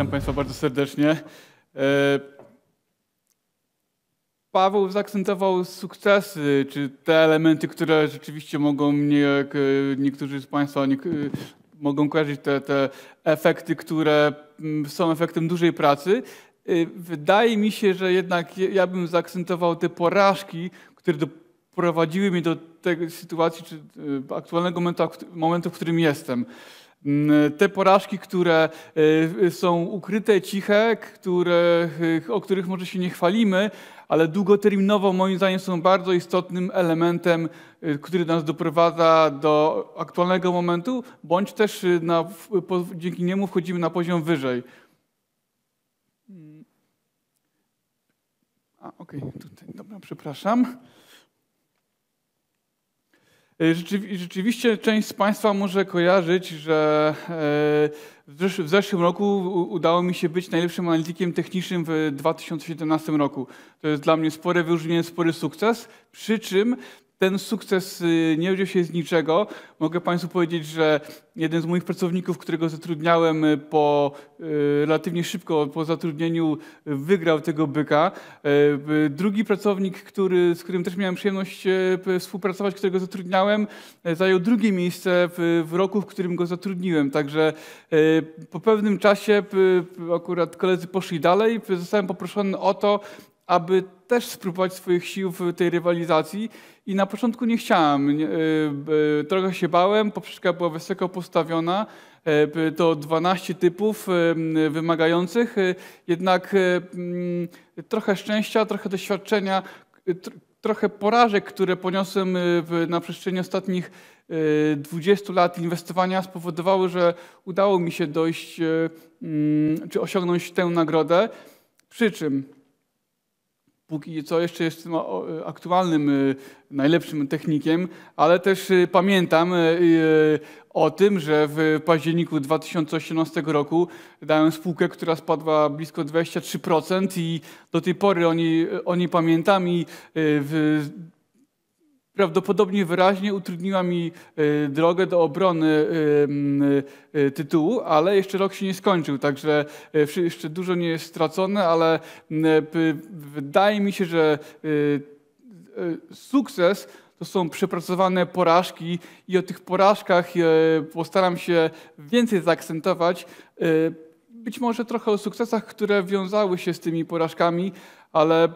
Witam Państwa bardzo serdecznie. E, Paweł zaakcentował sukcesy, czy te elementy, które rzeczywiście mogą mnie, jak e, niektórzy z Państwa e, mogą kojarzyć, te, te efekty, które są efektem dużej pracy. Wydaje mi się, że jednak ja bym zaakcentował te porażki, które doprowadziły mnie do tej sytuacji, czy aktualnego momentu, momentu w którym jestem. Mm, te porażki, które e, są ukryte, ciche, które, e, o których może się nie chwalimy, ale długoterminowo moim zdaniem są bardzo istotnym elementem, e, który nas doprowadza do aktualnego momentu, bądź też na, dzięki niemu wchodzimy na poziom wyżej. Mm. A, okej, okay, tutaj, dobra, przepraszam. E, rzeczywiście część z Państwa może kojarzyć, że e, w zeszłym roku udało mi się być najlepszym analitykiem technicznym w 2017 roku. To jest dla mnie spore wyróżnienie, spory sukces. Przy czym ten sukces y, nie wziął się z niczego. Mogę Państwu powiedzieć, że jeden z moich pracowników, którego zatrudniałem y, po y, relatywnie szybko po zatrudnieniu, wygrał tego byka. Drugi pracownik, który, z którym też miałem przyjemność współpracować, którego zatrudniałem, zajął drugie miejsce w, w roku, w którym go zatrudniłem. Także po pewnym czasie akurat koledzy poszli dalej. Zostałem poproszony o to, aby też spróbować swoich sił w tej rywalizacji. I na początku nie chciałem, e, trochę się bałem, poprzeczka była wysoko postawiona, e, to 12 typów e, wymagających, jednak trochę szczęścia, trochę doświadczenia, trochę porażek, które poniosłem na przestrzeni ostatnich 20 lat inwestowania spowodowały, że udało mi się dojść czy osiągnąć tę nagrodę. Przy czym póki co jeszcze jestem no, aktualnym e, najlepszym technikiem, ale też e, pamiętam e, o tym, że w październiku 2018 roku dałem spółkę, która spadła blisko 23% i do tej pory oni, oni pamiętam i w prawdopodobnie wyraźnie utrudniła mi e, drogę do obrony e, e, tytułu, ale jeszcze rok się nie skończył, także jeszcze dużo nie jest stracone, ale wydaje mi się, że sukces to są przepracowane porażki i o tych porażkach postaram się więcej zaakcentować być może trochę o sukcesach, które wiązały się z tymi porażkami, ale y,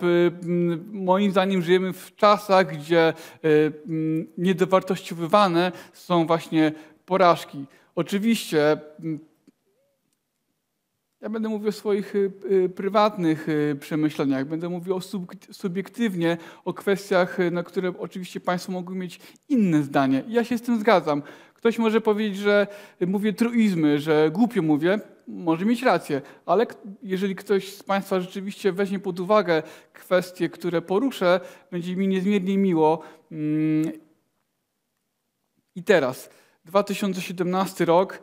mm, moim zdaniem żyjemy w czasach, gdzie y, mm, niedowartościowywane są właśnie porażki. Oczywiście mm, ja będę mówił o swoich y, prywatnych przemyśleniach, będę mówił o subiektywnie o kwestiach, na które oczywiście Państwo mogą mieć inne zdanie. Ja się z tym zgadzam. Ktoś może powiedzieć, że mówię truizmy, że głupio mówię może mieć rację, ale jeżeli ktoś z Państwa rzeczywiście weźmie pod uwagę kwestie, które poruszę, będzie mi niezmiernie miło. Mm. I teraz, 2017 rok.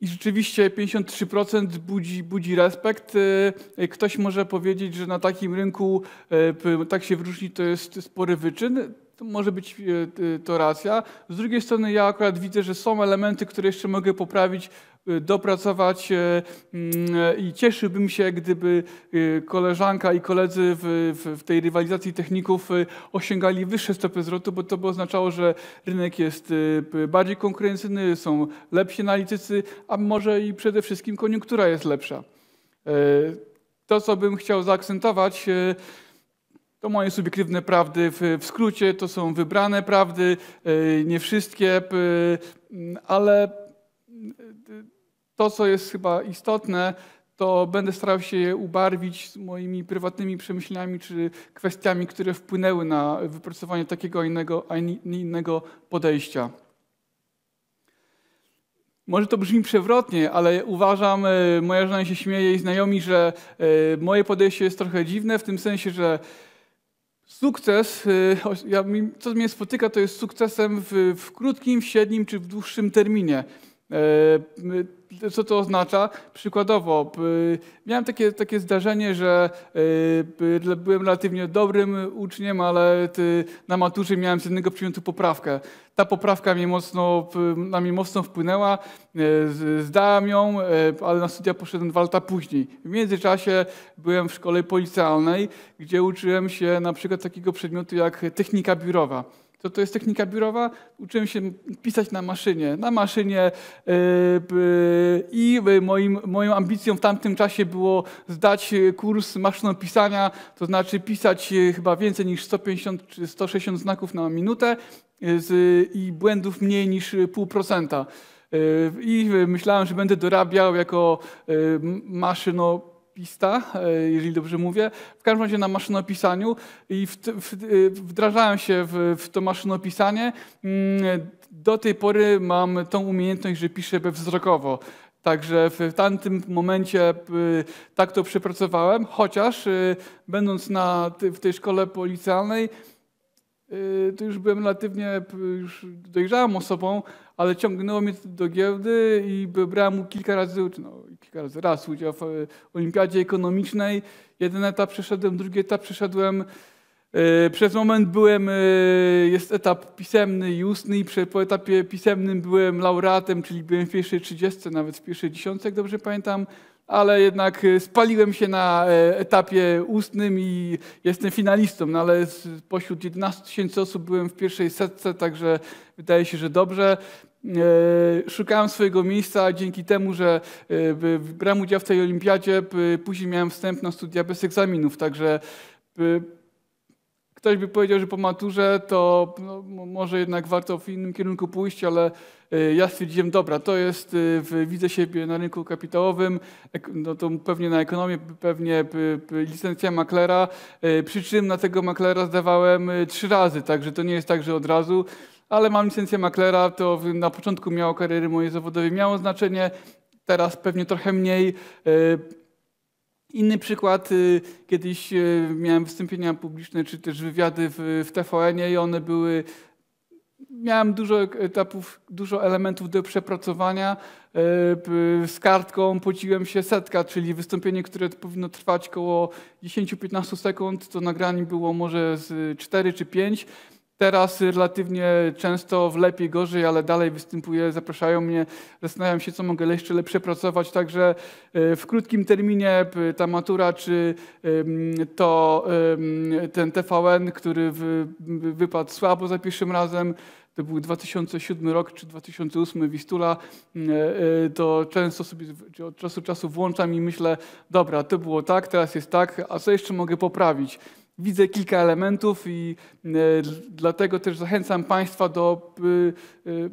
I rzeczywiście 53% budzi, budzi respekt. Y, ktoś może powiedzieć, że na takim rynku y, tak się wróżni to jest spory wyczyn to może być e, to racja. Z drugiej strony ja akurat widzę, że są elementy, które jeszcze mogę poprawić, e, dopracować e, mm, i cieszyłbym się, gdyby koleżanka i koledzy w, w, w, tej rywalizacji techników osiągali wyższe stopy zwrotu, bo to by oznaczało, że rynek jest bardziej konkurencyjny, są lepsi analitycy, a może i przede wszystkim koniunktura jest lepsza. To, co bym chciał zaakcentować, to moje subiektywne prawdy w, w skrócie, to są wybrane prawdy, e, nie wszystkie, mm, ale e, to, co jest chyba istotne, to będę starał się je ubarwić moimi prywatnymi przemyśleniami czy kwestiami, które wpłynęły na wypracowanie takiego innego, a innego podejścia. Może to brzmi przewrotnie, ale uważam, e, moja żona się śmieje i znajomi, że moje podejście jest trochę dziwne w tym sensie, że Sukces, y, co mnie spotyka, to jest sukcesem w, w krótkim, w średnim czy w dłuższym terminie. E, co to oznacza? Przykładowo, miałem takie, takie zdarzenie, że e, byłem relatywnie dobrym uczniem, ale na maturze miałem z jednego przedmiotu poprawkę. Ta poprawka mnie mocno, na mnie mocno wpłynęła, e, zdałem ją, ale na studia poszedłem dwa lata później. W międzyczasie byłem w szkole policjalnej, gdzie uczyłem się na przykład takiego przedmiotu jak technika biurowa. To, to jest technika biurowa. Uczyłem się pisać na maszynie. Na maszynie e, i e, moim, moją ambicją w tamtym czasie było zdać e, kurs maszynopisania, to znaczy pisać chyba więcej niż 150 czy 160 znaków na minutę i błędów mniej niż pół procenta. I myślałem, że będę dorabiał jako maszyno Pista, e, jeżeli dobrze mówię, w każdym razie na maszynopisaniu i e, wdrażałem się w, w to maszynopisanie. Mm, do tej pory mam tą umiejętność, że piszę bezwzrokowo. Także w tamtym momencie e, tak to przepracowałem, chociaż będąc na, w tej szkole policjalnej, to już byłem relatywnie już dojrzałą osobą, ale ciągnęło mnie do giełdy i brałem mu kilka razy, no, kilka razy raz udział w e, olimpiadzie ekonomicznej. Jeden etap przeszedłem, drugi etap przeszedłem. E, przez moment byłem, e, jest etap pisemny i ustny i po etapie pisemnym byłem laureatem, czyli byłem w pierwszej trzydziestce, nawet w pierwszej dziesiątce, jak dobrze pamiętam, ale jednak spaliłem się na etapie ustnym i jestem finalistą, no ale spośród 11 tysięcy osób byłem w pierwszej setce, także wydaje się, że dobrze. E, szukałem swojego miejsca dzięki temu, że e, brałem udział w tej olimpiadzie, później miałem wstęp na studia bez egzaminów, także ktoś by powiedział, że po maturze to no, może jednak warto w innym kierunku pójść, ale e, ja stwierdziłem, dobra, to jest, widzę siebie na rynku kapitałowym, no to pewnie na ekonomię, pewnie licencja maklera, przy czym na tego maklera zdawałem trzy razy, także to nie jest tak, że od razu ale mam licencję maklera, to na początku miało kariery mojej zawodowej miało znaczenie, teraz pewnie trochę mniej. E, inny przykład, y, kiedyś y, miałem wystąpienia publiczne, czy też wywiady w, w TVN-ie i one były miałem dużo etapów, dużo elementów do przepracowania. E, z kartką pociłem się setka, czyli wystąpienie, które powinno trwać około 10-15 sekund. To nagranie było może z 4 czy 5. Teraz relatywnie często w lepiej, gorzej, ale dalej występuje, zapraszają mnie, zastanawiam się, co mogę jeszcze lepiej przepracować. także y, w krótkim terminie y, ta matura, czy to ten TVN, który wypadł słabo za pierwszym razem, to był 2007 rok czy 2008 Wistula, y, to często sobie od czasu do czasu włączam i myślę, dobra, to było tak, teraz jest tak, a co jeszcze mogę poprawić? widzę kilka elementów i e, dlatego też zachęcam Państwa do y, y,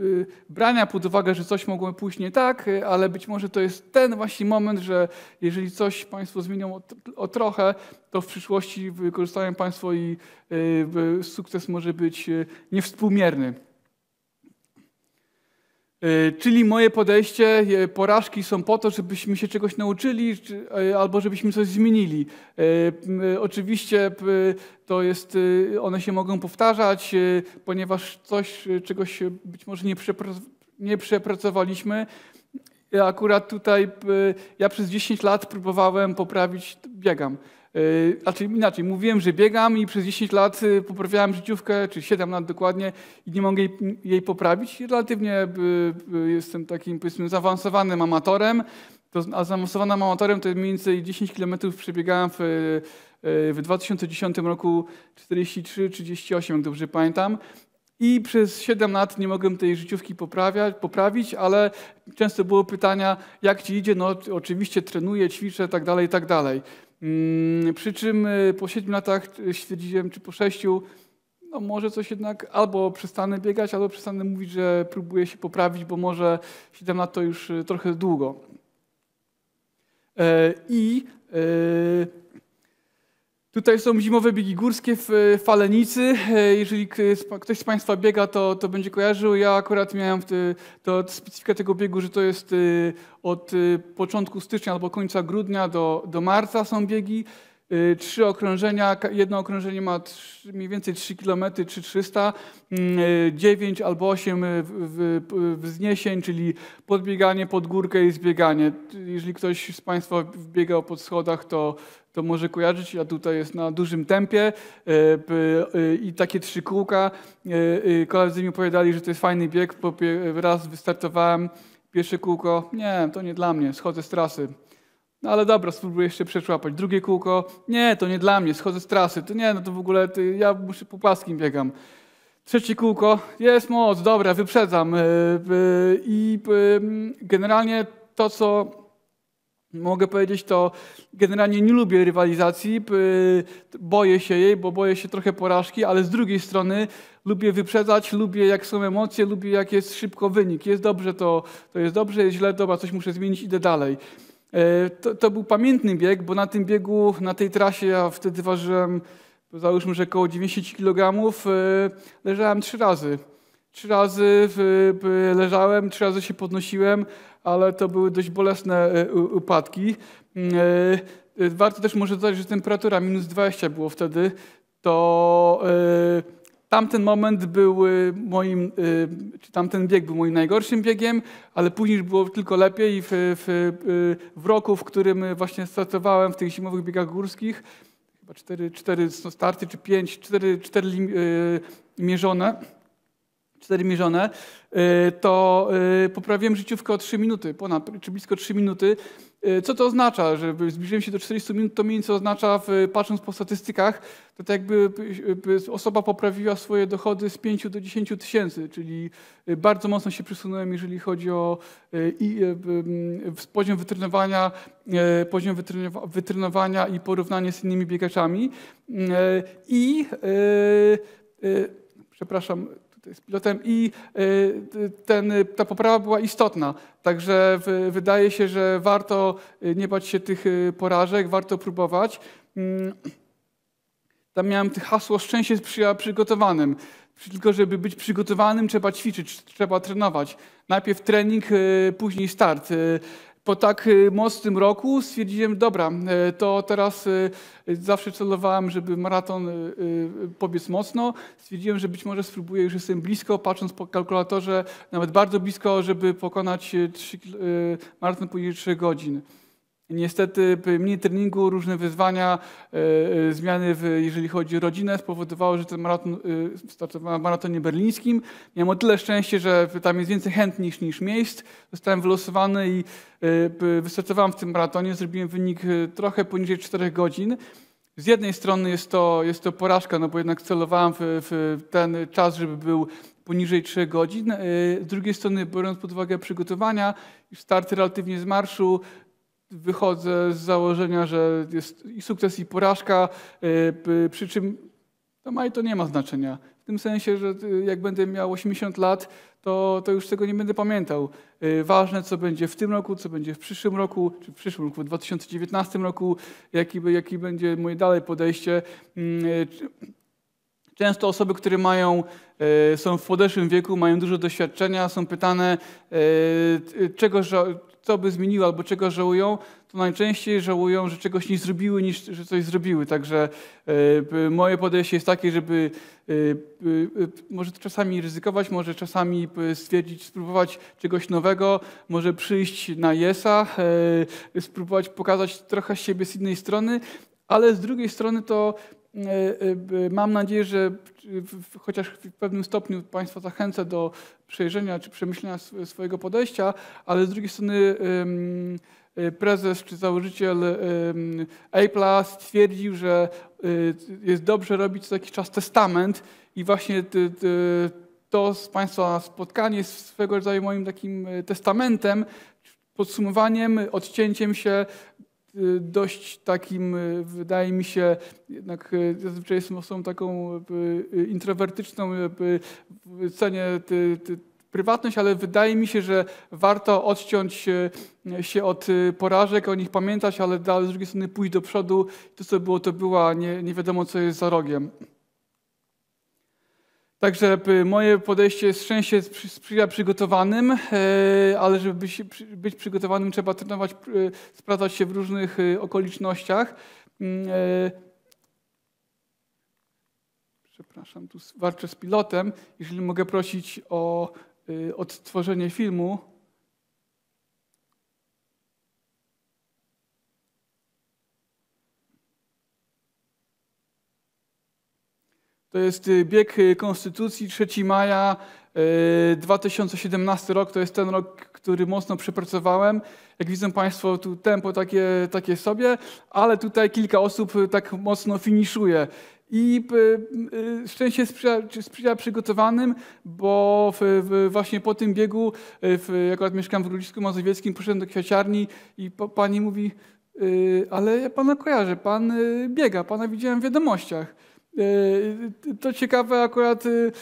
y, brania pod uwagę, że coś mogło pójść nie tak, ale być może to jest ten właśnie moment, że jeżeli coś Państwo zmienią o trochę, to w przyszłości wykorzystają Państwo i sukces może być niewspółmierny. E, czyli moje podejście, e, porażki są po to, żebyśmy się czegoś nauczyli e, albo żebyśmy coś zmienili. Oczywiście to jest, one się mogą powtarzać, ponieważ coś, czegoś być może nie, nie przepracowaliśmy. Akurat tutaj ja przez 10 lat próbowałem poprawić, biegam. E, znaczy inaczej, mówiłem, że biegam i przez 10 lat e, poprawiałem życiówkę, czy 7 lat dokładnie, i nie mogę jej, poprawić. relatywnie e, jestem takim, powiedzmy, zaawansowanym amatorem. a zaawansowanym amatorem to mniej więcej 10 km przebiegałem w, w 2010 roku 43-38, dobrze pamiętam. I przez 7 lat nie mogłem tej życiówki poprawiać, poprawić, ale często było pytania, jak ci idzie? No oczywiście trenuję, ćwiczę, tak dalej, tak dalej. Mm, przy czym e, po 7 latach e, stwierdziłem, czy po 6, no może coś jednak albo przestanę biegać, albo przestanę mówić, że próbuję się poprawić, bo może 7 lat to już e, trochę długo. I Tutaj są zimowe biegi górskie w e, Falenicy. E, jeżeli ktoś z Państwa biega, to, to będzie kojarzył. Ja akurat miałem to specyfikę tego biegu, że to jest e, od początku stycznia albo końca grudnia do, do marca są biegi. Trzy okrążenia, jedno okrążenie ma 3, mniej więcej 3 km czy 300, 9 albo 8 wzniesień, czyli podbieganie pod górkę i zbieganie. Jeżeli ktoś z Państwa biegał pod schodach, to to może kojarzyć, a tutaj jest na dużym tempie e, e, i takie trzy kółka. E, koledzy mi opowiadali, że to jest fajny bieg, bo raz wystartowałem, pierwsze kółko, nie, to nie dla mnie, schodzę z trasy. No ale dobra, spróbuję jeszcze przeczłapać. Drugie kółko, nie, to nie dla mnie, schodzę z trasy, to nie, no to w ogóle to ja muszę po płaskim biegam. Trzecie kółko, jest moc, dobra, wyprzedzam. I generalnie to, co Mogę powiedzieć to, generalnie nie lubię rywalizacji, boję się jej, bo boję się trochę porażki, ale z drugiej strony lubię wyprzedzać, lubię jak są emocje, lubię jak jest szybko wynik. Jest dobrze, to, to jest dobrze, jest źle, dobra, coś muszę zmienić, idę dalej. E, to, to był pamiętny bieg, bo na tym biegu, na tej trasie ja wtedy ważyłem, załóżmy, że około 90 kg, e, leżałem trzy razy. Trzy razy leżałem, trzy razy się podnosiłem, ale to były dość bolesne e, upadki. Mm, e, e, warto też może dodać, że temperatura minus 20 było wtedy, to tamten moment był moim, czy tamten bieg był moim najgorszym biegiem, ale później było tylko lepiej w, w, w roku, w którym właśnie startowałem w tych zimowych biegach górskich, chyba 4, 4 no, starty czy 5, 4, 4 mierzone 4 mierzone, y, to y, poprawiłem życiówkę o 3 minuty, ponad, czy blisko 3 minuty. Y, co to oznacza? Że zbliżyłem się do 40 minut, to mniej więcej oznacza, patrząc po statystykach, to tak jakby osoba poprawiła swoje dochody z 5 do 10 tysięcy, czyli bardzo mocno się przesunąłem, jeżeli chodzi o mm, poziom wytrenowania, poziom wytrenowania i porównanie z innymi biegaczami. I przepraszam, tutaj jest pilotem i y, ten, ta poprawa była istotna. Także wydaje się, że warto y, nie bać się tych y, porażek, warto próbować. Mm, tam miałem hasło szczęście sprzyja przygotowanym. Tylko żeby być przygotowanym, trzeba ćwiczyć, trzeba trenować. Najpierw trening, później start po tak y, mocnym roku stwierdziłem, dobra, y, to teraz y, zawsze celowałem, żeby maraton pobiec mocno. Stwierdziłem, że być może spróbuję, już jestem blisko, patrząc po kalkulatorze, nawet bardzo blisko, żeby pokonać 3, maraton poniżej 3 godzin. Niestety mniej treningu, różne wyzwania, e, e, zmiany, w, jeżeli chodzi o rodzinę, spowodowało, że ten maraton e, startowałem w maratonie berlińskim. Miałem o tyle szczęście, że tam jest więcej chętnych niż miejsc. Zostałem wylosowany i wystartowałem w tym maratonie. Zrobiłem wynik trochę poniżej 4 godzin. Z jednej strony jest to, jest to porażka, no bo jednak celowałem w, w ten czas, żeby był poniżej 3 godzin. Z drugiej strony, biorąc pod uwagę przygotowania starty relatywnie z marszu, wychodzę z założenia, że jest i sukces, i porażka, y, przy czym to ma i to nie ma znaczenia. W tym sensie, że y, jak będę miał 80 lat, to, to już tego nie będę pamiętał. Y, ważne, co będzie w tym roku, co będzie w przyszłym roku, czy w przyszłym roku, w 2019 roku, jaki, jaki będzie moje dalej podejście. Mm, często osoby, które mają, są w podeszłym wieku, mają dużo doświadczenia, są pytane, czego, co by zmieniły albo czego żałują, to najczęściej żałują, że czegoś nie zrobiły, niż że coś zrobiły. Także y, moje podejście jest takie, żeby y, y, może czasami ryzykować, może czasami stwierdzić, spróbować czegoś nowego, może przyjść na Jesa, spróbować pokazać trochę siebie z innej strony, ale z drugiej strony to E, e, mam nadzieję, że chociaż w pewnym stopniu Państwa zachęcę do przejrzenia czy przemyślenia swojego podejścia, ale z drugiej strony e, prezes czy założyciel Apple'a stwierdził, że jest dobrze robić co jakiś czas testament i właśnie to z Państwa spotkanie jest swego rodzaju moim takim testamentem, podsumowaniem, odcięciem się Y, dość takim, y, wydaje mi się, jednak y, zazwyczaj jestem osobą taką introwertyczną, cenię prywatność, ale wydaje mi się, że warto odciąć się od porażek, o nich pamiętać, ale z drugiej strony pójść do przodu. To, co było, to była nie, nie wiadomo, co jest za rogiem. Także y, moje podejście jest szczęście sprzyja przygotowanym, e, ale żeby być przygotowanym trzeba trenować, y, sprawdzać się w różnych y, okolicznościach. Mm, e, przepraszam, tu walczę z pilotem. Jeżeli mogę prosić o odtworzenie filmu. To jest y, bieg y, Konstytucji 3 maja 2017 y, rok. To jest ten rok, który mocno przepracowałem. Jak widzą Państwo, tu tempo takie, takie sobie, ale tutaj kilka osób tak mocno finiszuje. I szczęście sprzyja, sprzyja przygotowanym, bo w, w, właśnie po tym biegu, w, jak mieszkam w Grudzisku Mazowieckim, poszedłem do kwiaciarni i po, pani mówi, ale ja pana kojarzę, pan biega, pana widziałem w wiadomościach. E, to ciekawe, akurat y,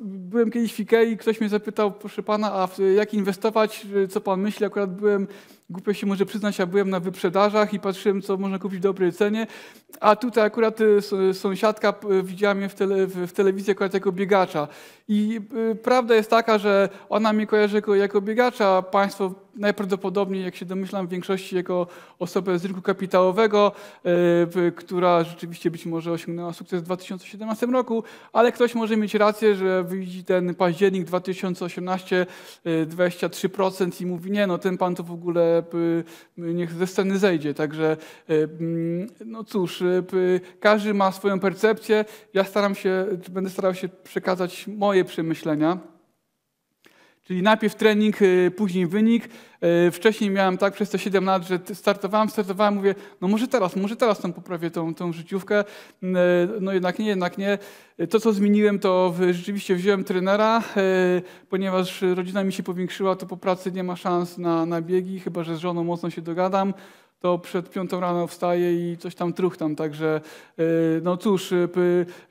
byłem kiedyś w Ikei i ktoś mnie zapytał, proszę pana, a jak inwestować, y, co pan myśli? Akurat byłem Głupio się może przyznać, ja byłem na wyprzedażach i patrzyłem, co można kupić w dobrej cenie. A tutaj akurat y, sąsiadka widziała mnie w, tele, w telewizji akurat jako biegacza. I y, prawda jest taka, że ona mnie kojarzy jako, jako biegacza, państwo najprawdopodobniej, jak się domyślam, w większości jako osobę z rynku kapitałowego, y, która rzeczywiście być może osiągnęła sukces w 2017 roku, ale ktoś może mieć rację, że widzi ten październik 2018 23% i mówi, nie no, ten pan to w ogóle Y, y, niech ze sceny zejdzie. Także y, mm, no cóż, każdy ma swoją percepcję. Ja staram się, będę starał się przekazać moje przemyślenia. Czyli najpierw trening, y, później wynik. Y, wcześniej miałem tak przez te 7 lat, że startowałem, startowałem, mówię, no może teraz, może teraz tam poprawię tą, tą życiówkę. Y, no jednak nie, jednak nie. To, co zmieniłem, to rzeczywiście wziąłem trenera, ponieważ rodzina mi się powiększyła, to po pracy nie ma szans na, na biegi, chyba że z żoną mocno się dogadam to przed piątą rano wstaje i coś tam truchtam. Także y, no cóż, y,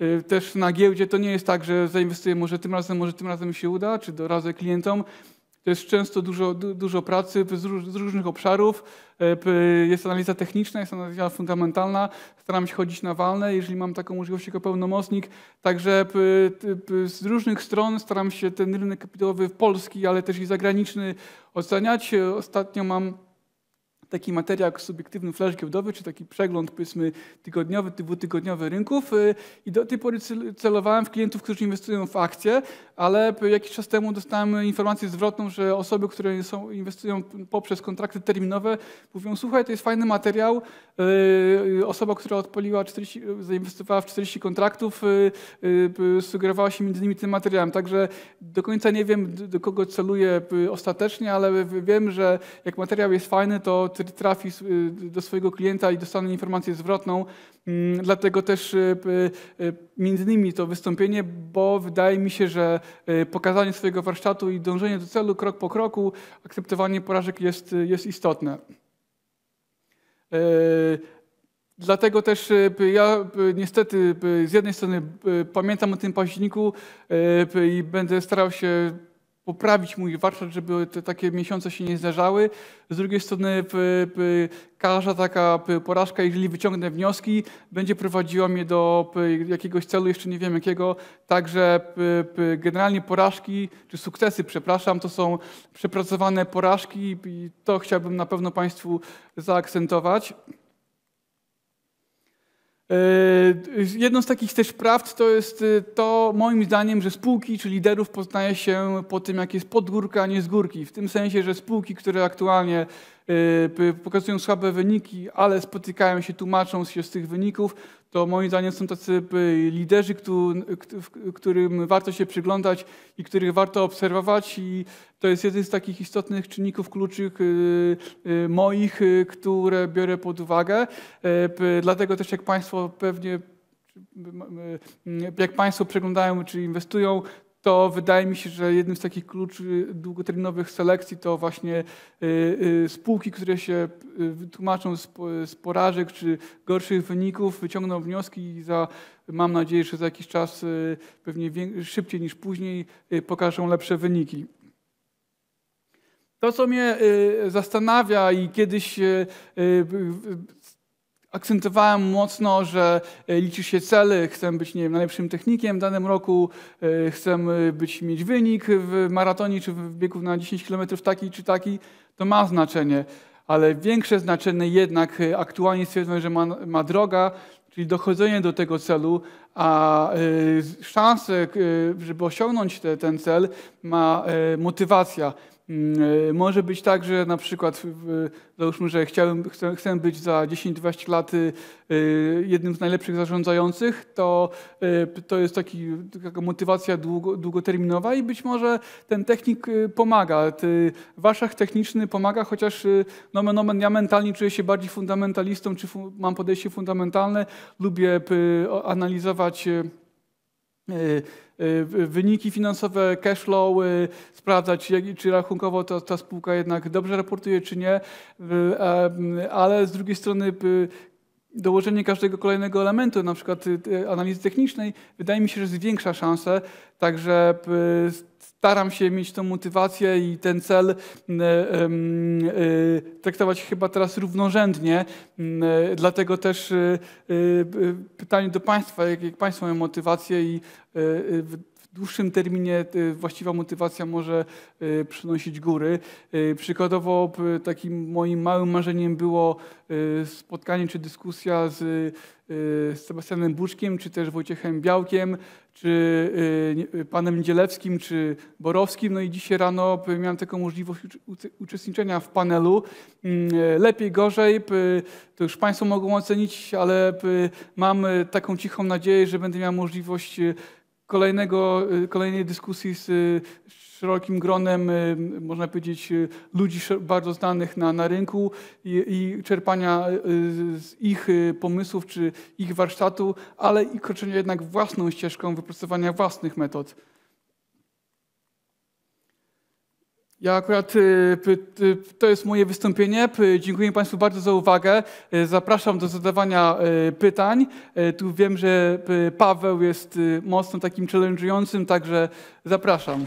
y, też na giełdzie to nie jest tak, że zainwestuję może tym razem, może tym razem się uda, czy doradzę klientom. To jest często dużo, dużo pracy z różnych obszarów. Jest analiza techniczna, jest analiza fundamentalna. Staram się chodzić na walne, jeżeli mam taką możliwość jako pełnomocnik. Także z różnych stron staram się ten rynek kapitałowy polski, ale też i zagraniczny oceniać. Ostatnio mam taki materiał subiektywny flash giełdowy, czy taki przegląd powiedzmy tygodniowy, dwutygodniowy rynków y, i do tej pory celowałem w klientów, którzy inwestują w akcje, ale jakiś czas temu dostałem informację zwrotną, że osoby, które są, inwestują poprzez kontrakty terminowe mówią, słuchaj, to jest fajny materiał, y, y, osoba, która odpaliła 40, zainwestowała w 40 kontraktów, sugerowała się między innymi tym materiałem, także do końca nie wiem, do kogo celuję ostatecznie, ale wiem, że jak materiał jest fajny, to który trafi y, do swojego klienta i dostanie informację zwrotną. Mm, dlatego też y, y, między innymi to wystąpienie, bo wydaje mi się, że pokazanie swojego warsztatu i dążenie do celu krok po kroku, akceptowanie porażek jest, jest istotne. Dlatego też ja niestety z jednej strony pamiętam o tym październiku i będę starał się poprawić mój warsztat, żeby te takie miesiące się nie zdarzały. Z drugiej strony każda taka porażka, jeżeli wyciągnę wnioski, będzie prowadziła mnie do jakiegoś celu, jeszcze nie wiem jakiego. Także generalnie porażki, czy sukcesy, przepraszam, to są przepracowane porażki i to chciałbym na pewno Państwu zaakcentować. Yy, jedną z takich też prawd to jest y, to, moim zdaniem, że spółki czy liderów poznaje się po tym, jak jest pod górka, a nie z górki. W tym sensie, że spółki, które aktualnie Y, pokazują słabe wyniki, ale spotykają się, tłumaczą się z tych wyników, to moim zdaniem są tacy liderzy, którym warto się przyglądać i których warto obserwować. I to jest jeden z takich istotnych czynników kluczyk y, y, moich, które biorę pod uwagę. Dlatego też jak Państwo pewnie jak Państwo przeglądają czy inwestują, to wydaje mi się, że jednym z takich kluczy długoterminowych selekcji to właśnie y, y, spółki, które się y, wytłumaczą z porażek czy gorszych wyników, wyciągną wnioski i za, mam nadzieję, że za jakiś czas pewnie szybciej niż później pokażą lepsze wyniki. To, co mnie zastanawia i kiedyś akcentowałem mocno, że e, liczy się cele, chcę być nie wiem, najlepszym technikiem w danym roku, e, chcę e, być, mieć wynik w maratonie czy w biegu na 10 km taki czy taki, to ma znaczenie. Ale większe znaczenie jednak aktualnie stwierdzam, że ma, ma droga, czyli dochodzenie do tego celu, a szanse, żeby osiągnąć te, ten cel, ma motywacja. Mm, y, może być tak, że na przykład załóżmy, że chciałem, chcę, chcę być za 10-20 lat y, y, jednym z najlepszych zarządzających, to, to jest taki, taka motywacja długo, długoterminowa i być może ten technik pomaga. Ty, waszach techniczny pomaga, chociaż nomen omen ja mentalnie czuję się bardziej fundamentalistą, czy mam podejście fundamentalne, lubię analizować Y, wyniki finansowe, cash flow, y, sprawdzać, czy rachunkowo ta, ta spółka jednak dobrze raportuje, czy nie. Y, ale z drugiej strony dołożenie każdego kolejnego elementu, na przykład analizy technicznej, wydaje mi się, że zwiększa szanse. Także staram się mieć tą motywację i ten cel e, e, traktować chyba teraz równorzędnie. Mm, e, dlatego też pytanie do Państwa, jak, Państwo mają motywację i w dłuższym terminie y, właściwa motywacja może y, przynosić góry. Y, przykładowo takim moim małym marzeniem było spotkanie czy dyskusja z Sebastianem Buczkiem, czy też Wojciechem Białkiem, czy panem Niedzielewskim, czy Borowskim. No i dzisiaj rano miałem taką możliwość uczestniczenia w panelu. Mm, e, lepiej, gorzej, to już Państwo mogą ocenić, ale mam e, taką cichą nadzieję, że będę miał możliwość e, kolejnego, y, kolejnej dyskusji z y, szerokim gronem, y, można powiedzieć, ludzi bardzo znanych na, na rynku i, i czerpania z ich pomysłów czy ich warsztatu, ale i kroczenia jednak własną ścieżką wypracowania własnych metod. Ja akurat y, y, to jest moje wystąpienie. Dziękuję Państwu bardzo za uwagę. Y, zapraszam do zadawania pytań. Tu wiem, że Paweł jest mocno takim challenge'ującym, także zapraszam.